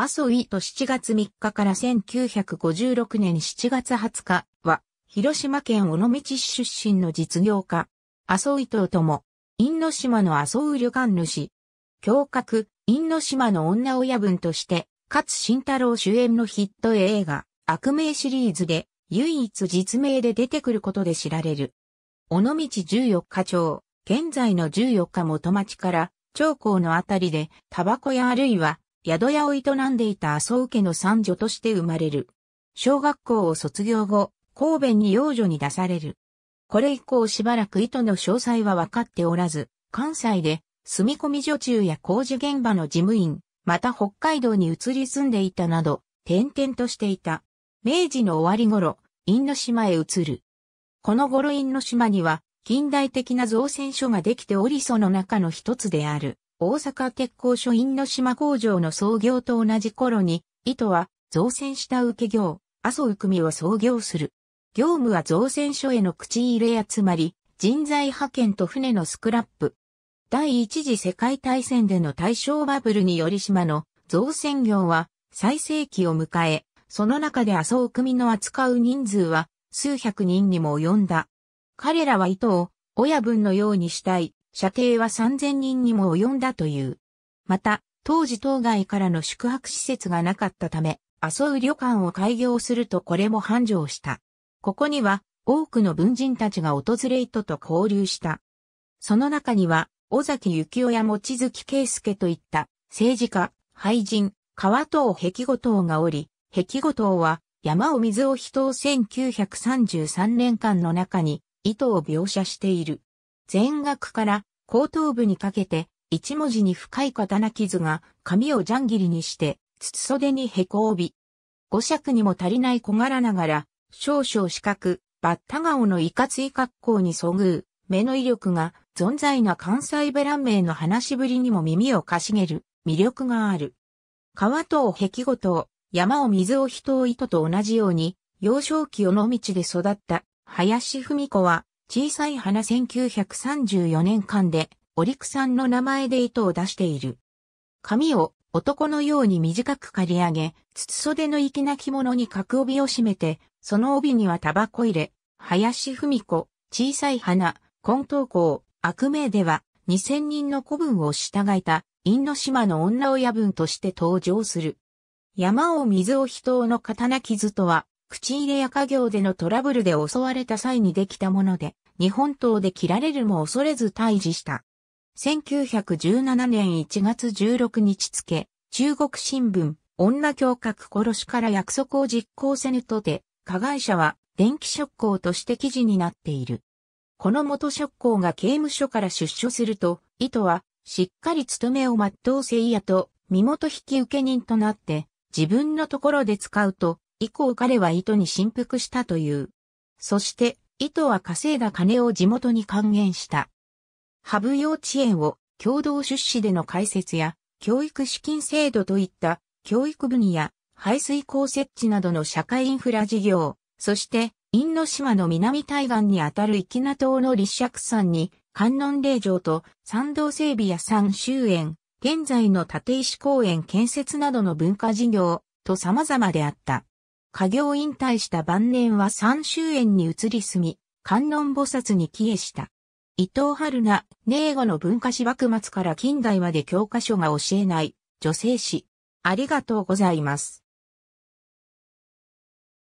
麻生伊と7月3日から1956年7月20日は、広島県尾道市出身の実業家、麻生伊藤とも、因島の麻生旅館主、教格、因島の女親分として、勝慎太郎主演のヒット映画、悪名シリーズで、唯一実名で出てくることで知られる。尾道14日町、現在の14日元町から、長江のあたりで、タバコやあるいは宿屋を営んでいた麻生家の三女として生まれる。小学校を卒業後、神戸に養女に出される。これ以降しばらく糸の詳細は分かっておらず、関西で住み込み女中や工事現場の事務員、また北海道に移り住んでいたなど、転々としていた。明治の終わり頃、因島へ移る。この頃因島には、近代的な造船所ができておりその中の一つである。大阪鉄工所因の島工場の創業と同じ頃に、糸は造船した受け業、麻生組を創業する。業務は造船所への口入れ集まり、人材派遣と船のスクラップ。第一次世界大戦での大正バブルにより島の造船業は最盛期を迎え、その中で麻生組の扱う人数は数百人にも及んだ。彼らは糸を親分のようにしたい、射程は3000人にも及んだという。また、当時当該からの宿泊施設がなかったため、麻生旅館を開業するとこれも繁盛した。ここには多くの文人たちが訪れ糸と交流した。その中には、尾崎幸雄や望月圭介といった政治家、俳人、川藤壁後藤がおり、壁後藤は山尾水尾人を1933年間の中に糸を描写している。全額から後頭部にかけて、一文字に深い刀傷が、髪をジャンギリにして、筒袖にへこ帯び。五尺にも足りない小柄ながら、少々四角、バッタ顔のいかつい格好にそぐう、目の威力が、存在な関西ベラン名の話しぶりにも耳をかしげる、魅力がある。川とお壁ごと、山を水を人を糸と同じように、幼少期を野道で育った、林文子は、小さい花1934年間で、オリクさんの名前で糸を出している。髪を男のように短く刈り上げ、筒袖の粋な着物に角帯を締めて、その帯にはタバコ入れ、林文子、小さい花、根東校、悪名では、2000人の古文を従えた、因島の女親分として登場する。山を水を人の刀傷とは、口入れや家業でのトラブルで襲われた際にできたもので、日本刀で切られるも恐れず退治した。1917年1月16日付、中国新聞、女教閣殺しから約束を実行せぬとて、加害者は電気職工として記事になっている。この元職工が刑務所から出所すると、意図は、しっかり務めを全うせいやと、身元引受人となって、自分のところで使うと、以降彼は糸に振幅したという。そして、糸は稼いだ金を地元に還元した。ハブ幼稚園を共同出資での開設や、教育資金制度といった教育分野、排水溝設置などの社会インフラ事業、そして、因島の南対岸にあたる粋名島の立石山に、観音霊場と山道整備や山周園、現在の立石公園建設などの文化事業と様々であった。家業引退した晩年は三州園に移り住み、観音菩薩に帰依した。伊藤春菜、名護の文化史幕末から近代まで教科書が教えない、女性史。ありがとうございます。